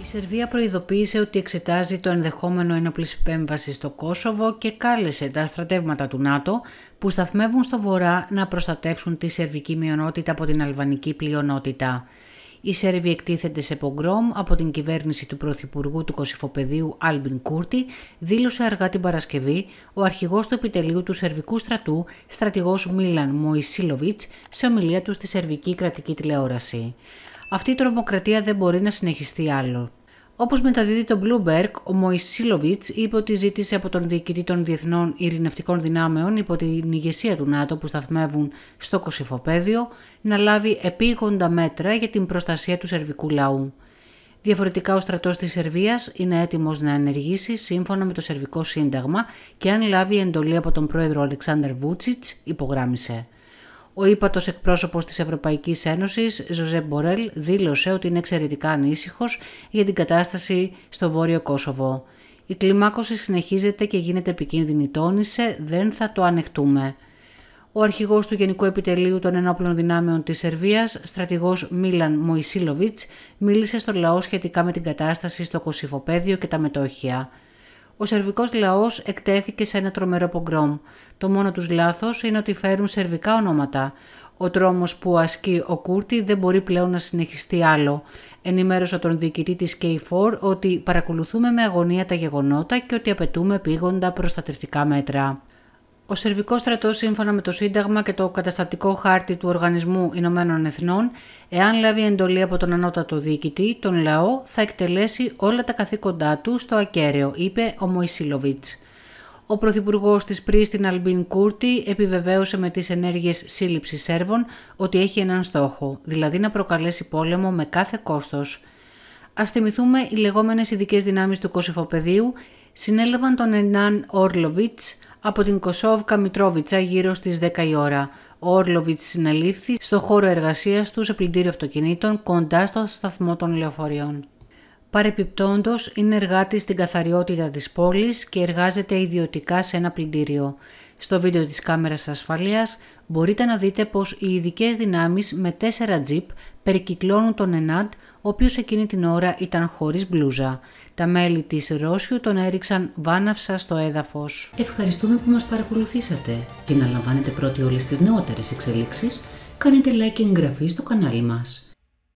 Η Σερβία προειδοποίησε ότι εξετάζει το ενδεχόμενο ένοπλης επέμβασης στο Κόσοβο και κάλεσε τα στρατεύματα του ΝΑΤΟ που σταθμεύουν στο βορρά να προστατεύσουν τη σερβική μειονότητα από την αλβανική πλειονότητα. Η Σερβία εκτίθεται σε πογκρόμ από την κυβέρνηση του Πρωθυπουργού του Κωσυφοπεδίου Άλμπιν Κούρτι δήλωσε αργά την Παρασκευή ο αρχηγός του επιτελείου του Σερβικού στρατού, στρατηγός Μίλαν Μοϊσίλοβιτ, σε ομιλία του στη Σερβική κρατική τηλεόραση αυτή η τρομοκρατία δεν μπορεί να συνεχιστεί άλλο. Όπως μεταδίδει το Bloomberg, ο Μωησίλοβιτ είπε ότι ζήτησε από τον διοικητή των Διεθνών Ειρηνευτικών Δυνάμεων υπό την ηγεσία του ΝΑΤΟ που σταθμεύουν στο Κωσυφοπαίδιο να λάβει επίγοντα μέτρα για την προστασία του σερβικού λαού. Διαφορετικά, ο στρατός της Σερβίας είναι έτοιμος να ενεργήσει σύμφωνα με το Σερβικό Σύνταγμα και αν λάβει εντολή από τον πρόεδρο Αλεξάνδρ Βούτσιτ, υπογράμμισε. Ο ύπατος εκπρόσωπος της Ευρωπαϊκής Ένωσης, Ζωζέ Μπορέλ, δήλωσε ότι είναι εξαιρετικά ανήσυχος για την κατάσταση στο Βόρειο Κόσοβο. Η κλιμάκωση συνεχίζεται και γίνεται επικίνδυνη, τόνισε, δεν θα το ανεχτούμε. Ο αρχηγός του Γενικού Επιτελείου των Ενόπλων Δυνάμεων της Σερβίας, στρατηγός Μίλαν Μοϊσίλοβιτ, μίλησε στο λαό σχετικά με την κατάσταση στο Κωσυφοπαίδιο και τα μετόχια ο σερβικός λαός εκτέθηκε σε ένα τρομερό πογκρόμ. Το μόνο τους λάθος είναι ότι φέρουν σερβικά ονόματα. Ο τρόμος που ασκεί ο Κούρτη δεν μπορεί πλέον να συνεχιστεί άλλο. Ενημέρωσα τον διοικητή της K4 ότι παρακολουθούμε με αγωνία τα γεγονότα και ότι απαιτούμε πήγοντα προστατευτικά μέτρα. Ο Σερβικός στρατός, σύμφωνα με το Σύνταγμα και το καταστατικό χάρτη του Οργανισμού Ηνωμένων Εθνών, εάν λάβει εντολή από τον ανώτατο διοικητή, τον λαό θα εκτελέσει όλα τα καθήκοντά του στο ακέραιο, είπε ο Μοϊσίλοβιτ. Ο Πρωθυπουργός της στην Αλμπίν Κούρτη επιβεβαίωσε με τις ενέργειες σύλληψης Σέρβων ότι έχει έναν στόχο, δηλαδή να προκαλέσει πόλεμο με κάθε κόστος. Ας θυμηθούμε, οι λεγόμενες ειδικές δυνάμεις του Κωσυφοπεδίου συνέλαβαν τον Ενάν Όρλοβιτ, από την Κωσόβκα Μητρόβιτσα γύρω στις 10 η ώρα. Ο Όρλοβιτς συνελήφθη στο χώρο εργασίας τους σε πλυντήριο αυτοκινήτων κοντά στο σταθμό των λεωφορείων. Παρεπιπτόντος, είναι εργάτη στην καθαριότητα της πόλης και εργάζεται ιδιωτικά σε ένα πλυντήριο. Στο βίντεο της κάμερας ασφαλείας μπορείτε να δείτε πως οι ειδικές δυνάμεις με 4 τζιπ περικυκλώνουν τον Ενάντ, ο οποίος εκείνη την ώρα ήταν χωρίς μπλούζα. Τα μέλη της Ρώσιου τον έριξαν βάναυσα στο έδαφος. Ευχαριστούμε που μας παρακολουθήσατε. Για να λαμβάνετε πρώτοι όλες τις νεότερες εξελίξεις, κάνετε like και εγγραφή στο κανάλι μας.